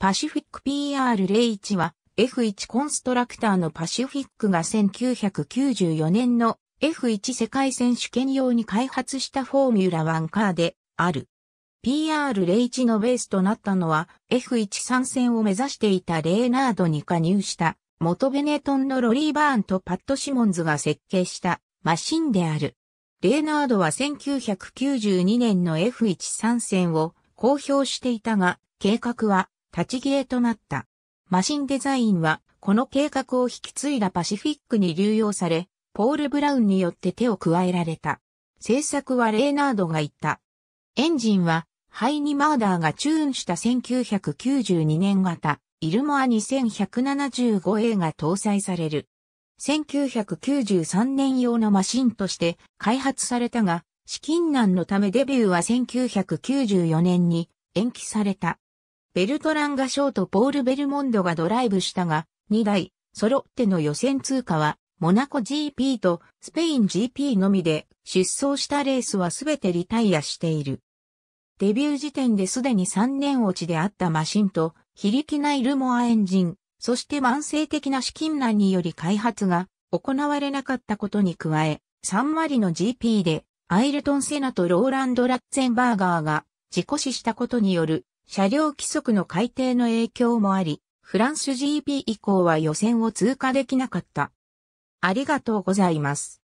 パシフィック PR01 は F1 コンストラクターのパシフィックが1994年の F1 世界選手権用に開発したフォーミュラワンカーである。PR01 のベースとなったのは F1 参戦を目指していたレーナードに加入した元ベネトンのロリー・バーンとパッド・シモンズが設計したマシンである。レーナードは1992年の F1 参戦を公表していたが、計画は立ち消えとなった。マシンデザインは、この計画を引き継いだパシフィックに流用され、ポール・ブラウンによって手を加えられた。制作はレーナードが言った。エンジンは、ハイニ・マーダーがチューンした1992年型、イルモア2175 a が搭載される。1993年用のマシンとして開発されたが、資金難のためデビューは1994年に延期された。ベルトラン・ガショーとポール・ベルモンドがドライブしたが、2台、揃っての予選通過は、モナコ GP とスペイン GP のみで、出走したレースはすべてリタイアしている。デビュー時点ですでに3年落ちであったマシンと、非力ないルモアエンジン、そして慢性的な資金難により開発が行われなかったことに加え、3割の GP で、アイルトン・セナとローランド・ラッツェンバーガーが自己死したことによる車両規則の改定の影響もあり、フランス GP 以降は予選を通過できなかった。ありがとうございます。